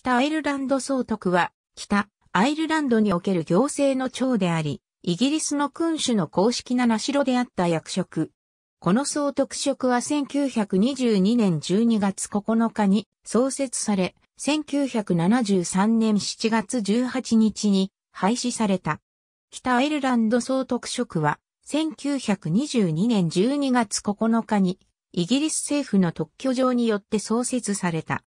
北アイルランド総督は、北アイルランドにおける行政の長であり、イギリスの君主の公式な名代であった役職。この総督職は1922年12月9日に創設され、1973年7月18日に廃止された。北アイルランド総督職は、1922年12月9日にイギリス政府の特許状によって創設された。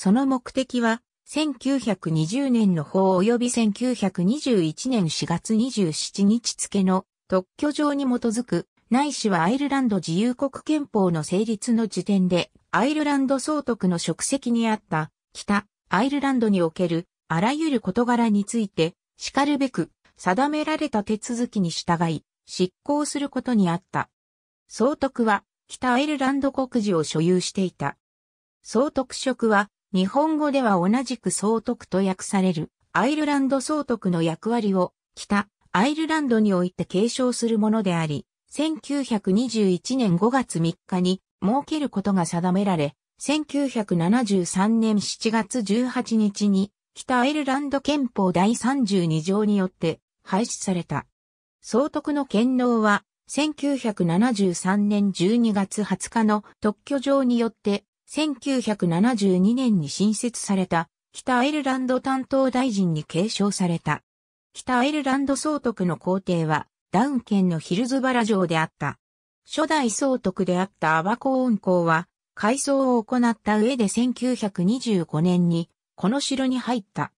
その目的は、1920年の法及び1921年4月27日付の特許条に基づく、ないしはアイルランド自由国憲法の成立の時点で、アイルランド総督の職責にあった、北、アイルランドにおける、あらゆる事柄について、叱るべく、定められた手続きに従い、執行することにあった。総督は、北アイルランド国事を所有していた。総督職は、日本語では同じく総督と訳されるアイルランド総督の役割を北アイルランドにおいて継承するものであり、1921年5月3日に設けることが定められ、1973年7月18日に北アイルランド憲法第32条によって廃止された。総督の権能は1973年12月20日の特許条によって1972年に新設された北アイルランド担当大臣に継承された。北アイルランド総督の皇帝はダウン県のヒルズバラ城であった。初代総督であったアバコーン公は改装を行った上で1925年にこの城に入った。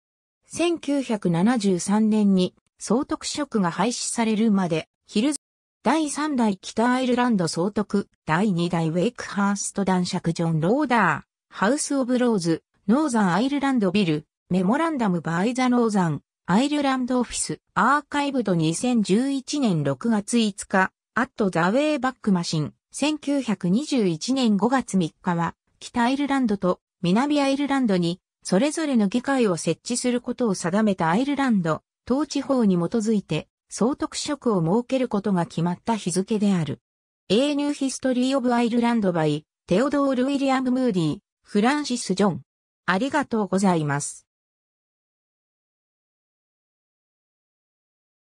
1973年に総督職が廃止されるまでヒルズ第3代北アイルランド総督、第2代ウェイクハースト男爵ジョン・ローダー、ハウス・オブ・ローズ、ノーザン・アイルランド・ビル、メモランダム・バイ・ザ・ノーザン、アイルランド・オフィス、アーカイブド2011年6月5日、アット・ザ・ウェイ・バック・マシン、1921年5月3日は、北アイルランドと南アイルランドに、それぞれの議会を設置することを定めたアイルランド、統治法に基づいて、総督職を設けることが決まった日付である。A New History of Ireland by テオドール・ウィリアム・ムーディ、フランシス・ジョン。ありがとうございます。